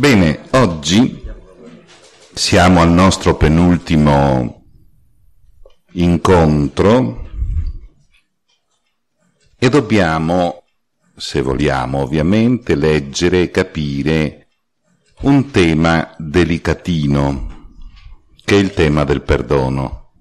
Bene, oggi siamo al nostro penultimo incontro e dobbiamo, se vogliamo ovviamente, leggere e capire un tema delicatino, che è il tema del perdono.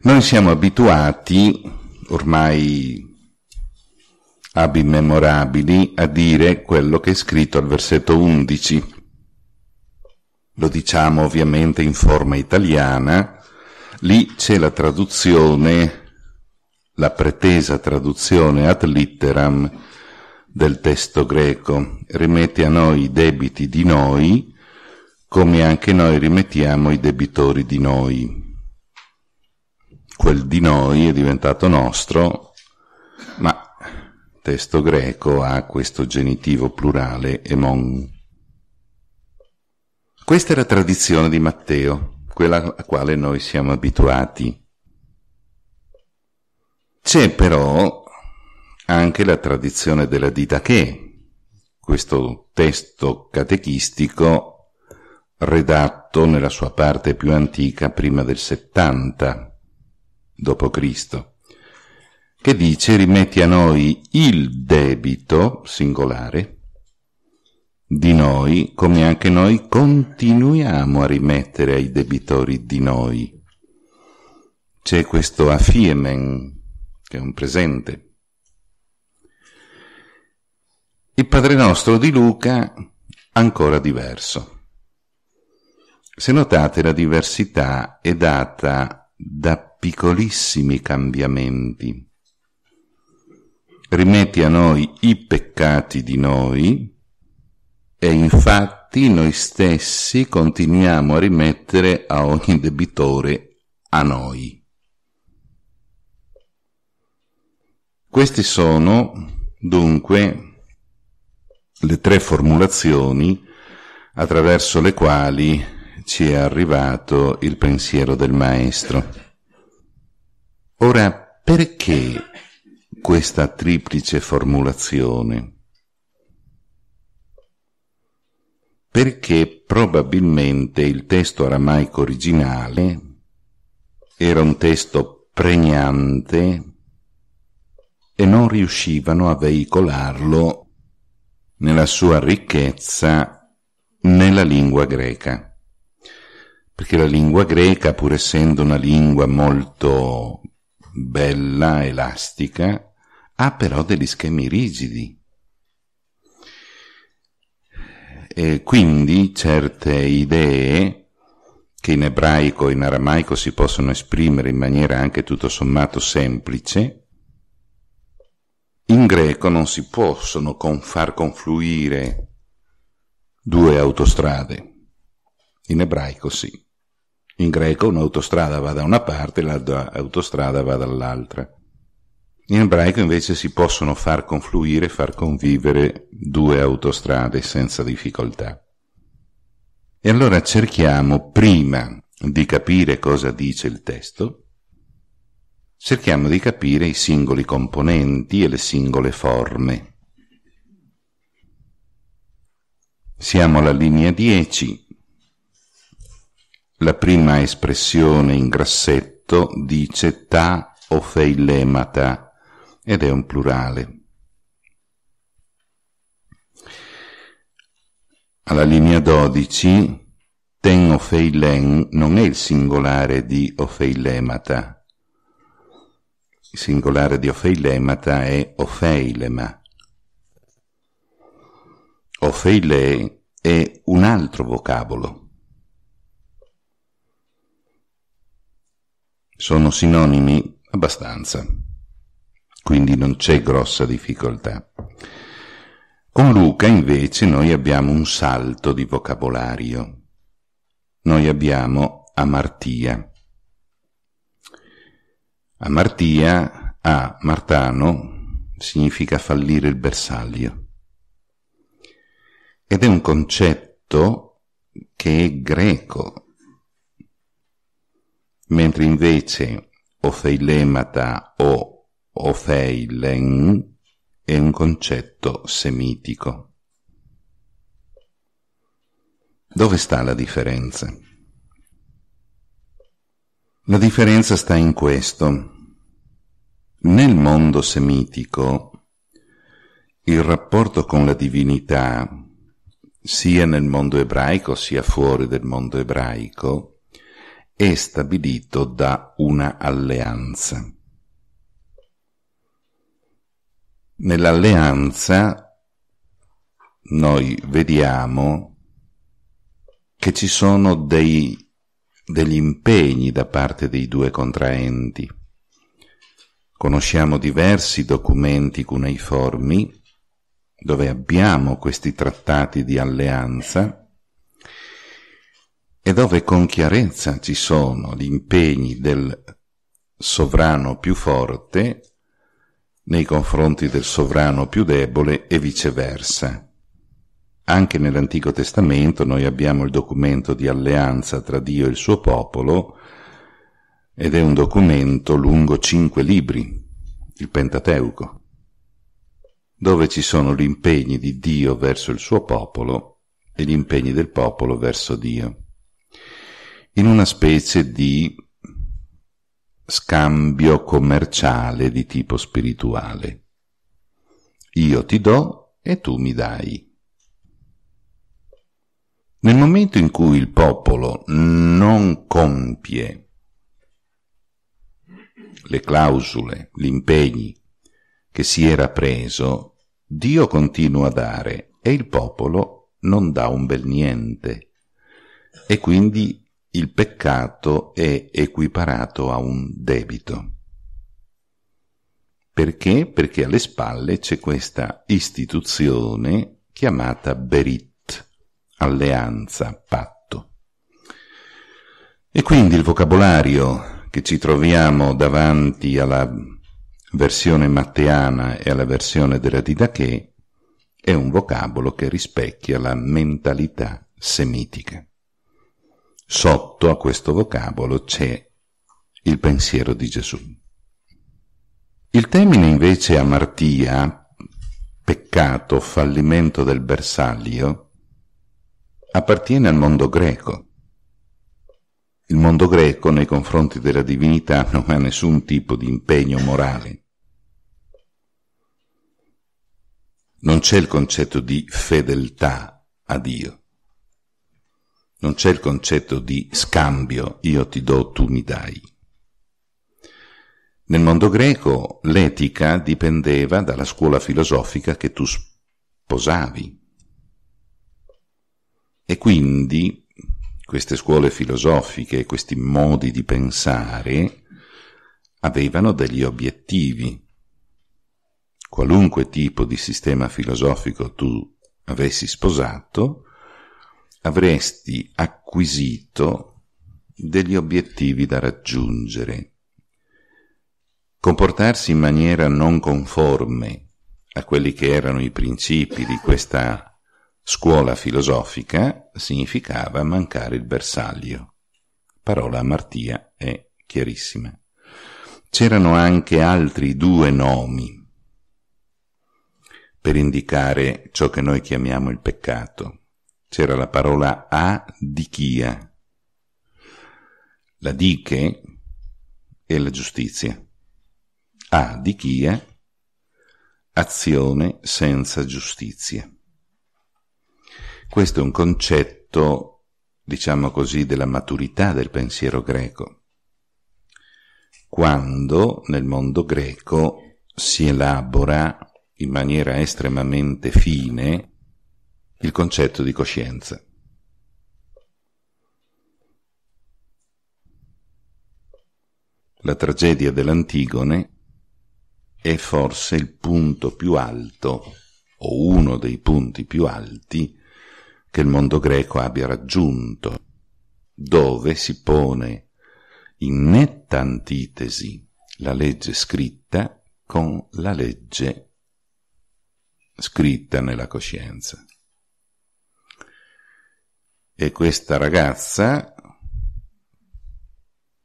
Noi siamo abituati, ormai abbi memorabili a dire quello che è scritto al versetto 11. Lo diciamo ovviamente in forma italiana, lì c'è la traduzione, la pretesa traduzione ad litteram del testo greco, rimette a noi i debiti di noi, come anche noi rimettiamo i debitori di noi. Quel di noi è diventato nostro, ma testo greco ha questo genitivo plurale emon. Questa è la tradizione di Matteo, quella a quale noi siamo abituati. C'è però anche la tradizione della Didache, questo testo catechistico redatto nella sua parte più antica prima del 70 d.C che dice rimetti a noi il debito singolare di noi come anche noi continuiamo a rimettere ai debitori di noi. C'è questo afiemen che è un presente. Il Padre nostro di Luca ancora diverso. Se notate la diversità è data da piccolissimi cambiamenti rimetti a noi i peccati di noi e infatti noi stessi continuiamo a rimettere a ogni debitore a noi. Queste sono dunque le tre formulazioni attraverso le quali ci è arrivato il pensiero del Maestro. Ora, perché questa triplice formulazione, perché probabilmente il testo aramaico originale era un testo pregnante e non riuscivano a veicolarlo nella sua ricchezza nella lingua greca perché la lingua greca, pur essendo una lingua molto bella, elastica, ha ah, però degli schemi rigidi. E quindi certe idee, che in ebraico e in aramaico si possono esprimere in maniera anche tutto sommato semplice, in greco non si possono con far confluire due autostrade, in ebraico sì. In greco un'autostrada va da una parte e l'altra autostrada va dall'altra. In ebraico invece si possono far confluire, far convivere due autostrade senza difficoltà. E allora cerchiamo prima di capire cosa dice il testo, cerchiamo di capire i singoli componenti e le singole forme. Siamo alla linea 10. La prima espressione in grassetto dice ta o feilemata ed è un plurale. Alla linea 12, ten ofeilen non è il singolare di ofeilemata. Il singolare di ofeilemata è ofeilema. Ofeile è un altro vocabolo. Sono sinonimi abbastanza quindi non c'è grossa difficoltà. Con Luca invece noi abbiamo un salto di vocabolario. Noi abbiamo Amartia. Amartia a Martano significa fallire il bersaglio ed è un concetto che è greco, mentre invece o feilemata o o feilen è un concetto semitico. Dove sta la differenza? La differenza sta in questo. Nel mondo semitico il rapporto con la divinità, sia nel mondo ebraico sia fuori del mondo ebraico, è stabilito da una alleanza. Nell'alleanza noi vediamo che ci sono dei, degli impegni da parte dei due contraenti. Conosciamo diversi documenti cuneiformi dove abbiamo questi trattati di alleanza e dove con chiarezza ci sono gli impegni del sovrano più forte nei confronti del sovrano più debole e viceversa. Anche nell'Antico Testamento noi abbiamo il documento di alleanza tra Dio e il suo popolo ed è un documento lungo cinque libri, il Pentateuco, dove ci sono gli impegni di Dio verso il suo popolo e gli impegni del popolo verso Dio, in una specie di scambio commerciale di tipo spirituale. Io ti do e tu mi dai. Nel momento in cui il popolo non compie le clausole, gli impegni che si era preso, Dio continua a dare e il popolo non dà un bel niente. E quindi il peccato è equiparato a un debito. Perché? Perché alle spalle c'è questa istituzione chiamata Berit, alleanza, patto. E quindi il vocabolario che ci troviamo davanti alla versione matteana e alla versione della Didache è un vocabolo che rispecchia la mentalità semitica. Sotto a questo vocabolo c'è il pensiero di Gesù. Il termine invece amartia, peccato, fallimento del bersaglio, appartiene al mondo greco. Il mondo greco nei confronti della divinità non ha nessun tipo di impegno morale. Non c'è il concetto di fedeltà a Dio. Non c'è il concetto di scambio, io ti do, tu mi dai. Nel mondo greco l'etica dipendeva dalla scuola filosofica che tu sposavi. E quindi queste scuole filosofiche, questi modi di pensare, avevano degli obiettivi. Qualunque tipo di sistema filosofico tu avessi sposato, avresti acquisito degli obiettivi da raggiungere. Comportarsi in maniera non conforme a quelli che erano i principi di questa scuola filosofica significava mancare il bersaglio. Parola a Martia è chiarissima. C'erano anche altri due nomi per indicare ciò che noi chiamiamo il peccato c'era la parola a adichia. La diche e la giustizia. A Adichia, azione senza giustizia. Questo è un concetto, diciamo così, della maturità del pensiero greco. Quando nel mondo greco si elabora in maniera estremamente fine il concetto di coscienza. La tragedia dell'Antigone è forse il punto più alto, o uno dei punti più alti, che il mondo greco abbia raggiunto, dove si pone in netta antitesi la legge scritta con la legge scritta nella coscienza e questa ragazza,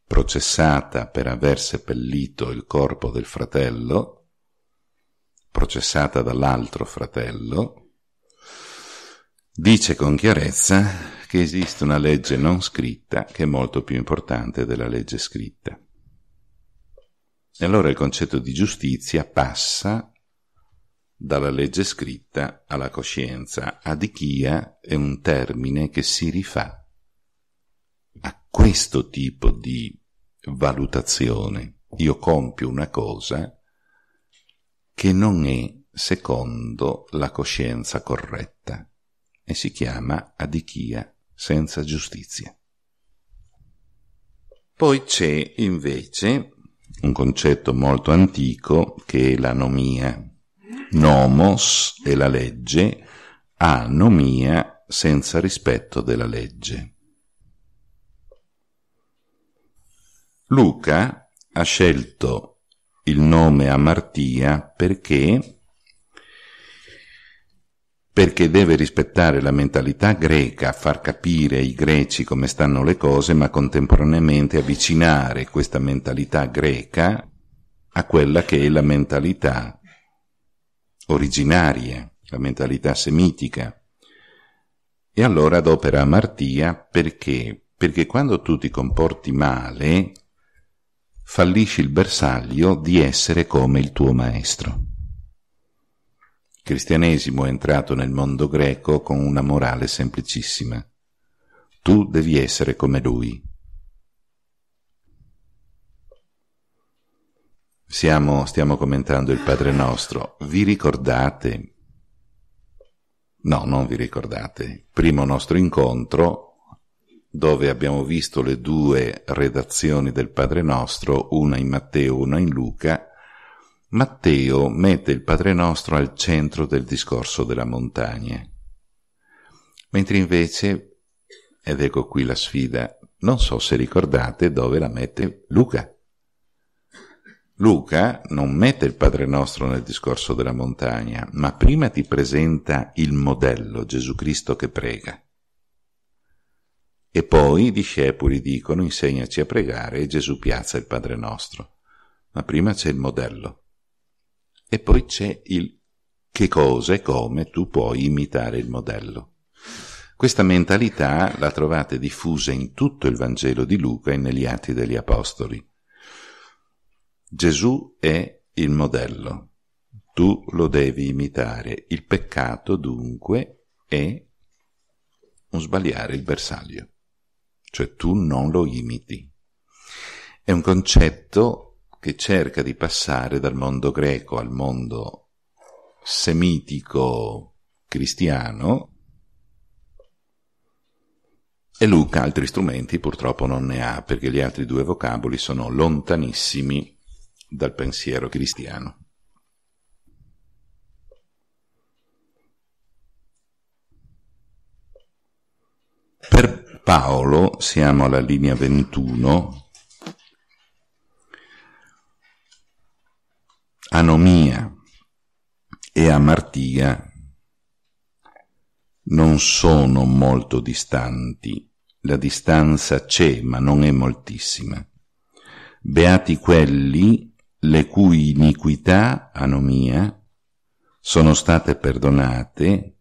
processata per aver seppellito il corpo del fratello, processata dall'altro fratello, dice con chiarezza che esiste una legge non scritta che è molto più importante della legge scritta. E allora il concetto di giustizia passa dalla legge scritta alla coscienza. Adichia è un termine che si rifà a questo tipo di valutazione. Io compio una cosa che non è secondo la coscienza corretta e si chiama adichia, senza giustizia. Poi c'è invece un concetto molto antico che è l'anomia, nomos è la legge, anomia senza rispetto della legge. Luca ha scelto il nome Amartia perché perché deve rispettare la mentalità greca, far capire ai greci come stanno le cose, ma contemporaneamente avvicinare questa mentalità greca a quella che è la mentalità originarie, la mentalità semitica. E allora adopera Martia perché? Perché quando tu ti comporti male, fallisci il bersaglio di essere come il tuo maestro. Il cristianesimo è entrato nel mondo greco con una morale semplicissima. Tu devi essere come lui. Siamo, stiamo commentando il Padre nostro. Vi ricordate? No, non vi ricordate. Primo nostro incontro dove abbiamo visto le due redazioni del Padre nostro, una in Matteo, una in Luca. Matteo mette il Padre nostro al centro del discorso della montagna, mentre invece, ed ecco qui la sfida, non so se ricordate dove la mette Luca. Luca non mette il Padre nostro nel discorso della montagna, ma prima ti presenta il modello, Gesù Cristo che prega. E poi i discepoli dicono insegnaci a pregare e Gesù piazza il Padre nostro. Ma prima c'è il modello. E poi c'è il che cosa e come tu puoi imitare il modello. Questa mentalità la trovate diffusa in tutto il Vangelo di Luca e negli Atti degli Apostoli. Gesù è il modello, tu lo devi imitare, il peccato dunque è un sbagliare il bersaglio, cioè tu non lo imiti. È un concetto che cerca di passare dal mondo greco al mondo semitico cristiano e Luca altri strumenti purtroppo non ne ha perché gli altri due vocaboli sono lontanissimi dal pensiero cristiano. Per Paolo, siamo alla linea 21, anomia e amartia non sono molto distanti, la distanza c'è ma non è moltissima. Beati quelli le cui iniquità, anomia, sono state perdonate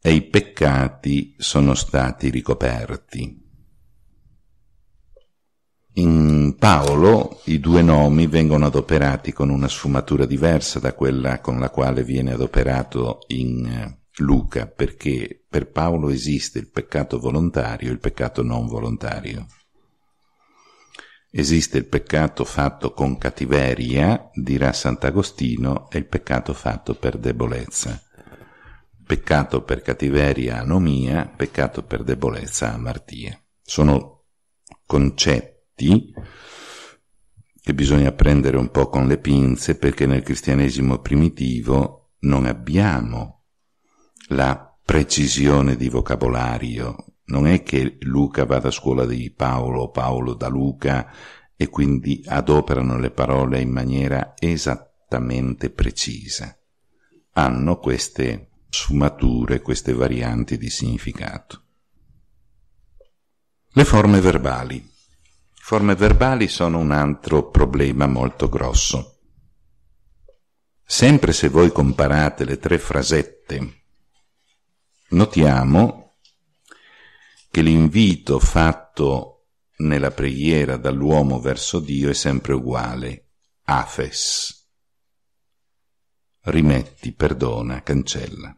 e i peccati sono stati ricoperti. In Paolo i due nomi vengono adoperati con una sfumatura diversa da quella con la quale viene adoperato in eh, Luca, perché per Paolo esiste il peccato volontario e il peccato non volontario. Esiste il peccato fatto con cattiveria, dirà Sant'Agostino, e il peccato fatto per debolezza. Peccato per cattiveria anomia, peccato per debolezza amartia. Sono concetti che bisogna prendere un po' con le pinze perché nel cristianesimo primitivo non abbiamo la precisione di vocabolario non è che Luca vada a scuola di Paolo, Paolo da Luca e quindi adoperano le parole in maniera esattamente precisa. Hanno queste sfumature, queste varianti di significato. Le forme verbali. Forme verbali sono un altro problema molto grosso. Sempre se voi comparate le tre frasette, notiamo che l'invito fatto nella preghiera dall'uomo verso Dio è sempre uguale, afes. Rimetti, perdona, cancella.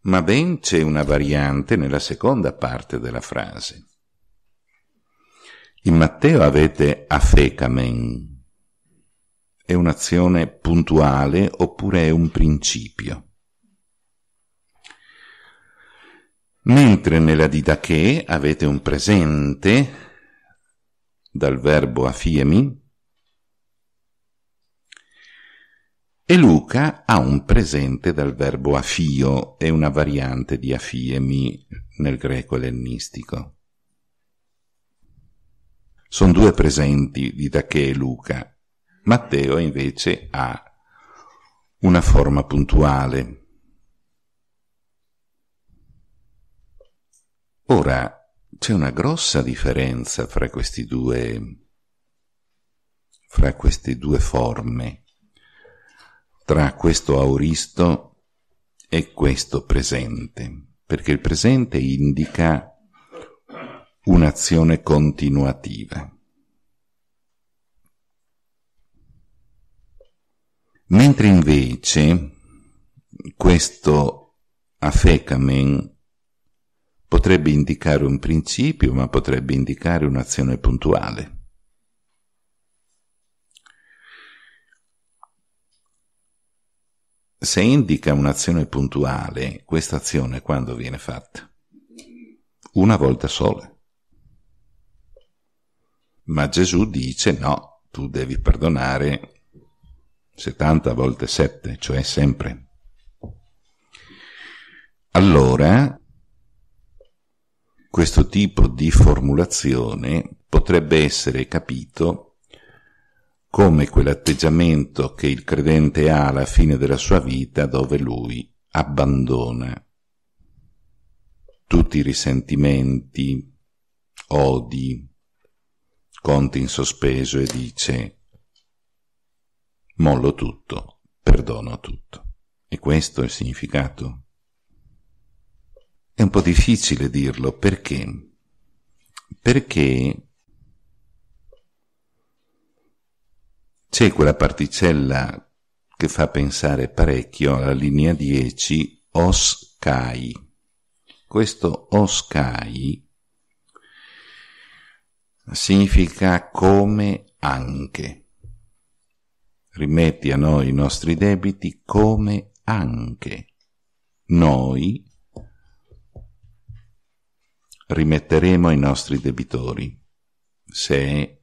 Ma ben c'è una variante nella seconda parte della frase. In Matteo avete afecamen, è un'azione puntuale oppure è un principio. mentre nella didache avete un presente dal verbo afiemi e Luca ha un presente dal verbo afio, è una variante di afiemi nel greco ellenistico. Sono due presenti didache e Luca. Matteo invece ha una forma puntuale. Ora, c'è una grossa differenza fra, due, fra queste due forme, tra questo auristo e questo presente, perché il presente indica un'azione continuativa. Mentre invece questo afecamen potrebbe indicare un principio, ma potrebbe indicare un'azione puntuale. Se indica un'azione puntuale, questa azione quando viene fatta? Una volta sola. Ma Gesù dice no, tu devi perdonare 70 volte 7, cioè sempre. Allora questo tipo di formulazione potrebbe essere capito come quell'atteggiamento che il credente ha alla fine della sua vita dove lui abbandona tutti i risentimenti, odi, conti in sospeso e dice mollo tutto, perdono tutto. E questo è il significato è un po' difficile dirlo perché? Perché c'è quella particella che fa pensare parecchio alla linea 10 oskai. Questo oskai significa come anche. Rimetti a noi i nostri debiti come anche noi rimetteremo ai nostri debitori. Se è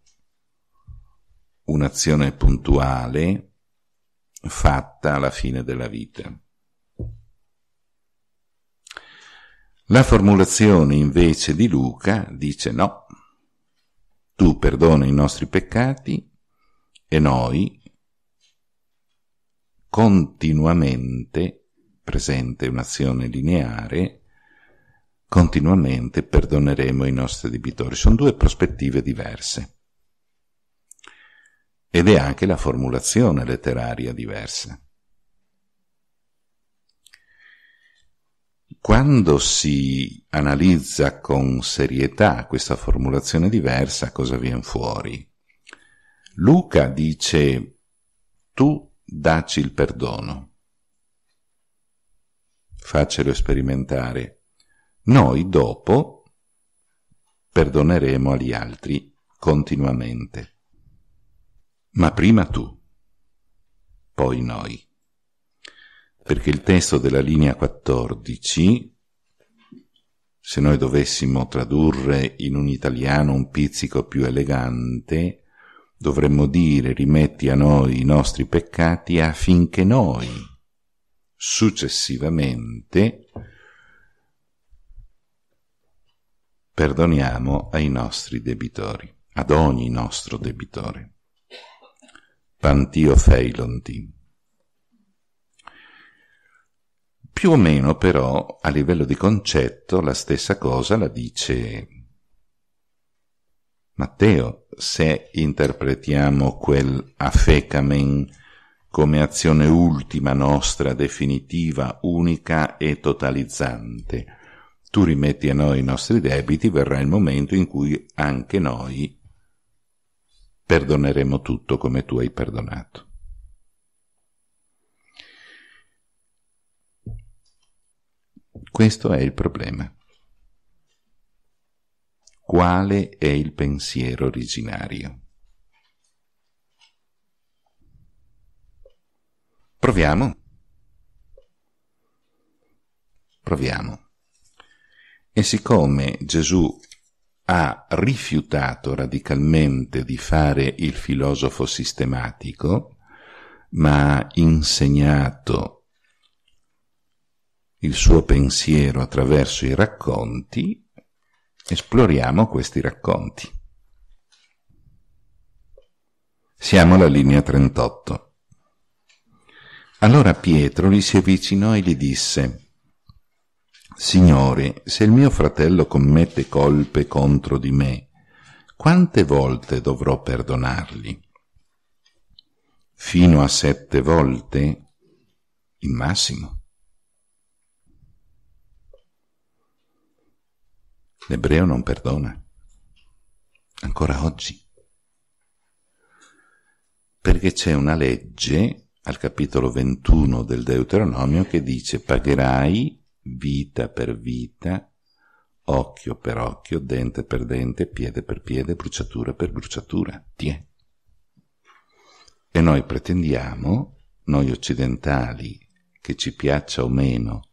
un'azione puntuale fatta alla fine della vita. La formulazione invece di Luca dice no, tu perdona i nostri peccati e noi continuamente, presente un'azione lineare, continuamente perdoneremo i nostri debitori. Sono due prospettive diverse. Ed è anche la formulazione letteraria diversa. Quando si analizza con serietà questa formulazione diversa, cosa viene fuori? Luca dice, tu dacci il perdono, faccelo sperimentare noi dopo perdoneremo agli altri continuamente. Ma prima tu, poi noi. Perché il testo della linea 14, se noi dovessimo tradurre in un italiano un pizzico più elegante, dovremmo dire rimetti a noi i nostri peccati affinché noi successivamente perdoniamo ai nostri debitori, ad ogni nostro debitore. Pantio Feilonti. Più o meno però a livello di concetto la stessa cosa la dice Matteo se interpretiamo quel afecamen come azione ultima nostra, definitiva, unica e totalizzante tu rimetti a noi i nostri debiti, verrà il momento in cui anche noi perdoneremo tutto come tu hai perdonato. Questo è il problema. Quale è il pensiero originario? Proviamo. Proviamo. E siccome Gesù ha rifiutato radicalmente di fare il filosofo sistematico, ma ha insegnato il suo pensiero attraverso i racconti, esploriamo questi racconti. Siamo alla linea 38. Allora Pietro gli si avvicinò e gli disse, Signore, se il mio fratello commette colpe contro di me, quante volte dovrò perdonargli? Fino a sette volte? Il massimo. L'ebreo non perdona, ancora oggi, perché c'è una legge al capitolo 21 del Deuteronomio che dice pagherai vita per vita, occhio per occhio, dente per dente, piede per piede, bruciatura per bruciatura. Tiè. E noi pretendiamo, noi occidentali, che ci piaccia o meno,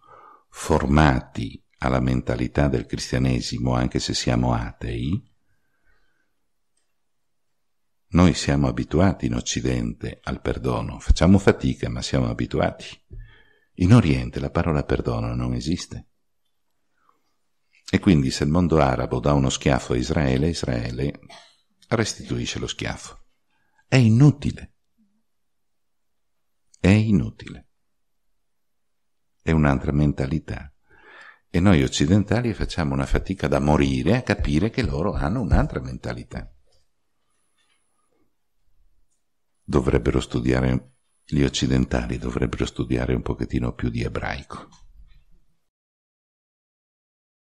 formati alla mentalità del cristianesimo, anche se siamo atei, noi siamo abituati in Occidente al perdono, facciamo fatica ma siamo abituati. In Oriente la parola perdono non esiste. E quindi se il mondo arabo dà uno schiaffo a Israele, Israele restituisce lo schiaffo. È inutile. È inutile. È un'altra mentalità. E noi occidentali facciamo una fatica da morire a capire che loro hanno un'altra mentalità. Dovrebbero studiare gli occidentali dovrebbero studiare un pochettino più di ebraico.